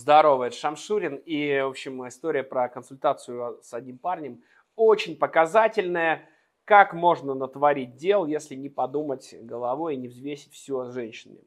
Здорово, это Шамшурин. И, в общем, история про консультацию с одним парнем очень показательная. Как можно натворить дел, если не подумать головой и не взвесить все с женщинами.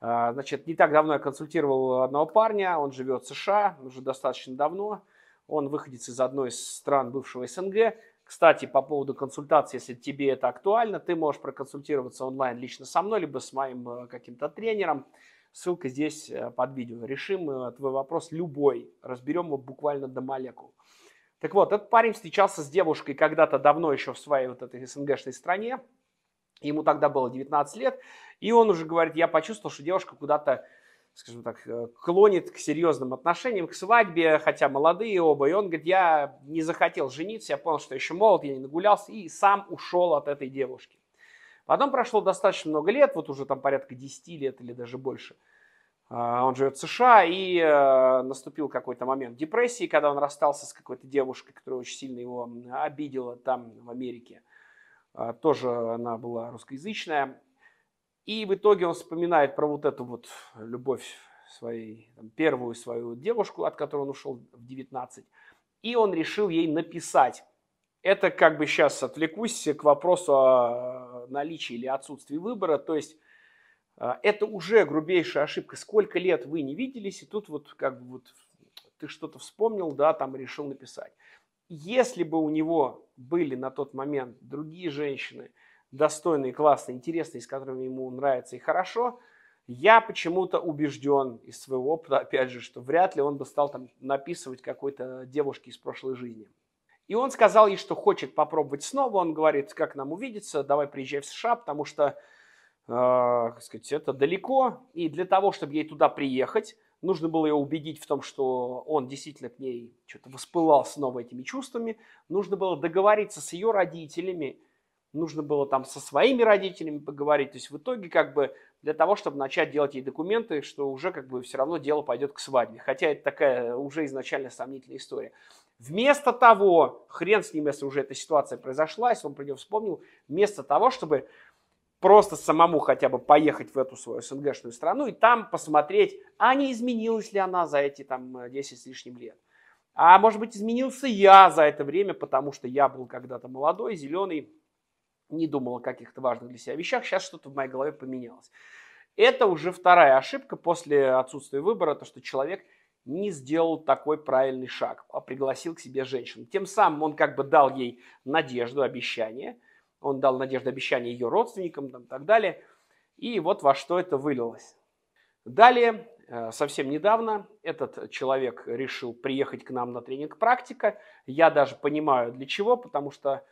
А, значит, не так давно я консультировал одного парня, он живет в США уже достаточно давно. Он выходец из одной из стран бывшего СНГ. Кстати, по поводу консультации, если тебе это актуально, ты можешь проконсультироваться онлайн лично со мной, либо с моим э, каким-то тренером. Ссылка здесь э, под видео. Решим э, твой вопрос любой. Разберем его буквально до молекул. Так вот, этот парень встречался с девушкой когда-то давно еще в своей вот этой СНГшной стране. Ему тогда было 19 лет. И он уже говорит, я почувствовал, что девушка куда-то, скажем так, э, клонит к серьезным отношениям, к свадьбе, хотя молодые оба. И он говорит, я не захотел жениться, я понял, что еще молод, я не нагулялся, и сам ушел от этой девушки. Потом прошло достаточно много лет, вот уже там порядка 10 лет или даже больше. А, он живет в США, и э, наступил какой-то момент депрессии, когда он расстался с какой-то девушкой, которая очень сильно его обидела там, в Америке. А, тоже она была русскоязычная. И в итоге он вспоминает про вот эту вот любовь своей, там, первую свою девушку, от которой он ушел в 19. И он решил ей написать. Это как бы сейчас отвлекусь к вопросу о наличии или отсутствии выбора. То есть а, это уже грубейшая ошибка. Сколько лет вы не виделись, и тут вот как бы вот ты что-то вспомнил, да, там решил написать. Если бы у него были на тот момент другие женщины, достойные, классные, интересные, с которыми ему нравится и хорошо, я почему-то убежден из своего опыта, опять же, что вряд ли он бы стал там написывать какой-то девушке из прошлой жизни. И он сказал ей, что хочет попробовать снова. Он говорит, как нам увидеться, давай приезжай в США, потому что э, сказать, это далеко. И для того, чтобы ей туда приехать, нужно было ее убедить в том, что он действительно к ней что-то воспылал снова этими чувствами. Нужно было договориться с ее родителями, нужно было там со своими родителями поговорить. То есть в итоге как бы для того, чтобы начать делать ей документы, что уже как бы все равно дело пойдет к свадьбе. Хотя это такая уже изначально сомнительная история. Вместо того, хрен с ним, если уже эта ситуация произошла, если он про нее вспомнил, вместо того, чтобы просто самому хотя бы поехать в эту свою СНГшную страну и там посмотреть, а не изменилась ли она за эти там 10 э, с лишним лет. А может быть, изменился я за это время, потому что я был когда-то молодой, зеленый, не думал о каких-то важных для себя вещах, сейчас что-то в моей голове поменялось. Это уже вторая ошибка после отсутствия выбора, то, что человек – не сделал такой правильный шаг, а пригласил к себе женщину. Тем самым он как бы дал ей надежду, обещание. Он дал надежду, обещание ее родственникам там, и так далее. И вот во что это вылилось. Далее, э, совсем недавно, этот человек решил приехать к нам на тренинг «Практика». Я даже понимаю, для чего, потому что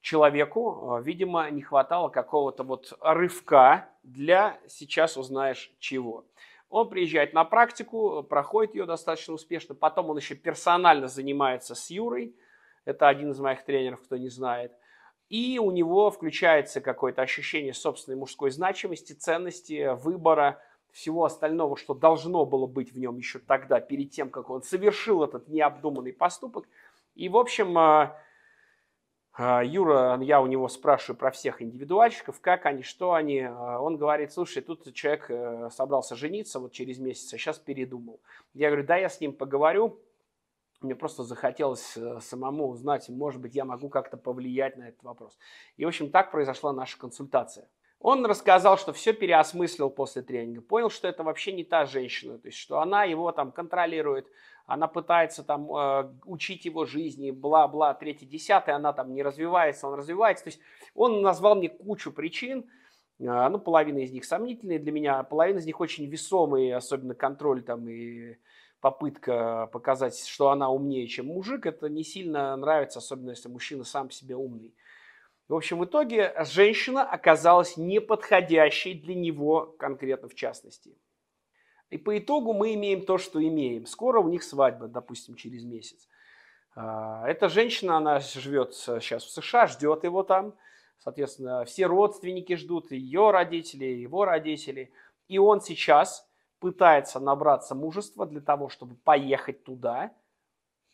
человеку, э, видимо, не хватало какого-то вот рывка для «сейчас узнаешь чего». Он приезжает на практику, проходит ее достаточно успешно. Потом он еще персонально занимается с Юрой. Это один из моих тренеров, кто не знает. И у него включается какое-то ощущение собственной мужской значимости, ценности, выбора, всего остального, что должно было быть в нем еще тогда, перед тем, как он совершил этот необдуманный поступок. И, в общем, а, а, Юра, я у него спрашиваю про всех индивидуальщиков, как они, что они. А, он говорит, слушай, тут человек э, собрался жениться вот через месяц, а сейчас передумал. Я говорю, да, я с ним поговорю. Мне просто захотелось э, самому узнать, может быть, я могу как-то повлиять на этот вопрос. И, в общем, так произошла наша консультация. Он рассказал, что все переосмыслил после тренинга, понял, что это вообще не та женщина, то есть что она его там контролирует, она пытается там э, учить его жизни, бла-бла, третий, десятый, она там не развивается, он развивается. То есть он назвал мне кучу причин, э, ну, половина из них сомнительные для меня, половина из них очень весомые, особенно контроль там и попытка показать, что она умнее, чем мужик, это не сильно нравится, особенно если мужчина сам себе умный. В общем, в итоге женщина оказалась неподходящей для него конкретно в частности. И по итогу мы имеем то, что имеем. Скоро у них свадьба, допустим, через месяц. А, эта женщина, она живет сейчас в США, ждет его там. Соответственно, все родственники ждут, ее родители, его родители. И он сейчас пытается набраться мужества для того, чтобы поехать туда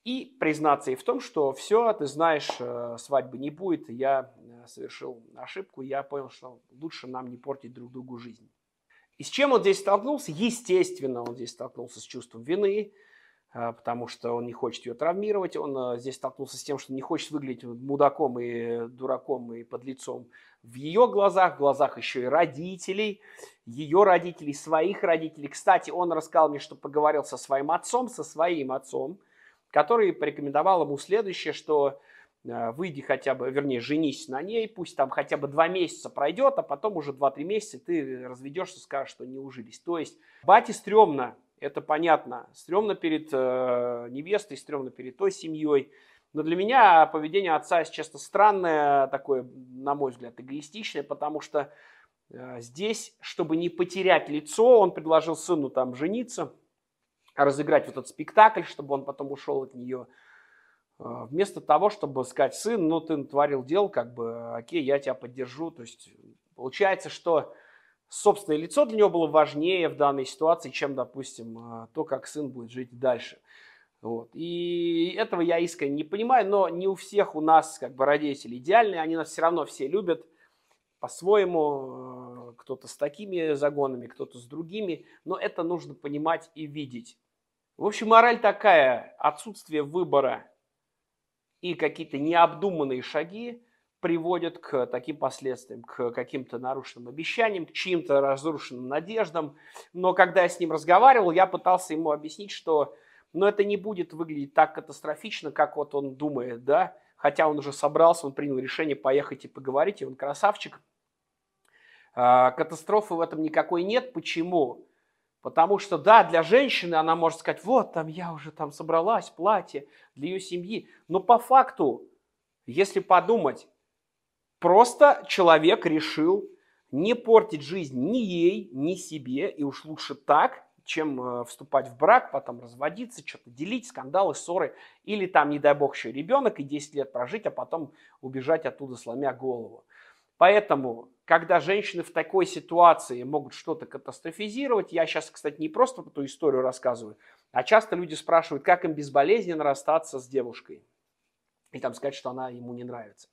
и признаться ей в том, что все, ты знаешь, э, свадьбы не будет, я э, совершил ошибку, я понял, что лучше нам не портить друг другу жизнь. И с чем он здесь столкнулся? Естественно, он здесь столкнулся с чувством вины, а, потому что он не хочет ее травмировать. Он а, здесь столкнулся с тем, что не хочет выглядеть мудаком и дураком и подлецом в ее глазах, в глазах еще и родителей, ее родителей, своих родителей. Кстати, он рассказал мне, что поговорил со своим отцом, со своим отцом, который порекомендовал ему следующее, что а, выйди хотя бы, вернее, женись на ней, пусть там хотя бы два месяца пройдет, а потом уже два-три месяца ты разведешься, скажешь, что не ужились. То есть бате стрёмно, это понятно, стрёмно перед э, невестой, стрёмно перед той семьей, но для меня поведение отца, если честно, странное, такое, на мой взгляд, эгоистичное, потому что э, здесь, чтобы не потерять лицо, он предложил сыну там жениться, разыграть вот этот спектакль, чтобы он потом ушел от нее. А, вместо того, чтобы сказать, сын, ну ты натворил дел, как бы, окей, я тебя поддержу. То есть получается, что собственное лицо для него было важнее в данной ситуации, чем, допустим, а, то, как сын будет жить дальше. Вот. И этого я искренне не понимаю, но не у всех у нас как бы родители идеальные, они нас все равно все любят по-своему, а, кто-то с такими загонами, кто-то с другими, но это нужно понимать и видеть. В общем, мораль такая, отсутствие выбора и какие-то необдуманные шаги приводят к таким последствиям, к каким-то нарушенным обещаниям, к чьим-то разрушенным надеждам. Но когда я с ним разговаривал, я пытался ему объяснить, что ну, это не будет выглядеть так катастрофично, как вот он думает, да, хотя он уже собрался, он принял решение поехать и поговорить, и он красавчик. А, катастрофы в этом никакой нет. Почему? Потому что, да, для женщины она может сказать, вот там я уже там собралась, платье для ее семьи. Но по факту, если подумать, просто человек решил не портить жизнь ни ей, ни себе, и уж лучше так, чем э, вступать в брак, потом разводиться, что-то делить, скандалы, ссоры, или там, не дай бог, еще ребенок и 10 лет прожить, а потом убежать оттуда, сломя голову. Поэтому когда женщины в такой ситуации могут что-то катастрофизировать. Я сейчас, кстати, не просто эту историю рассказываю, а часто люди спрашивают, как им безболезненно расстаться с девушкой и там сказать, что она ему не нравится.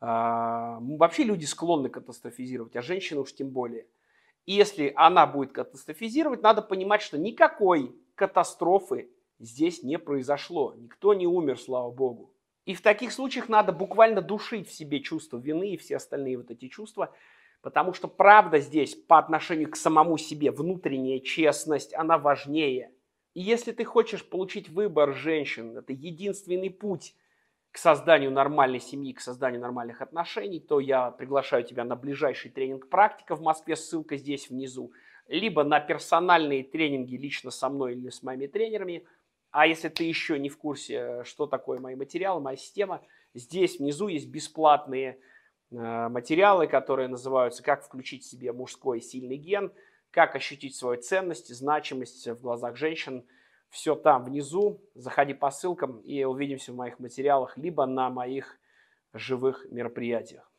А, вообще люди склонны катастрофизировать, а женщины уж тем более. И если она будет катастрофизировать, надо понимать, что никакой катастрофы здесь не произошло. Никто не умер, слава богу. И в таких случаях надо буквально душить в себе чувство вины и все остальные вот эти чувства, потому что правда здесь по отношению к самому себе, внутренняя честность, она важнее. И если ты хочешь получить выбор женщин, это единственный путь к созданию нормальной семьи, к созданию нормальных отношений, то я приглашаю тебя на ближайший тренинг «Практика» в Москве, ссылка здесь внизу, либо на персональные тренинги лично со мной или с моими тренерами – а если ты еще не в курсе, э, что такое мои материалы, моя система, здесь внизу есть бесплатные э, материалы, которые называются «Как включить в себе мужской сильный ген», «Как ощутить свою ценность и значимость в глазах женщин». Все там внизу. Заходи по ссылкам и увидимся в моих материалах, либо на моих живых мероприятиях.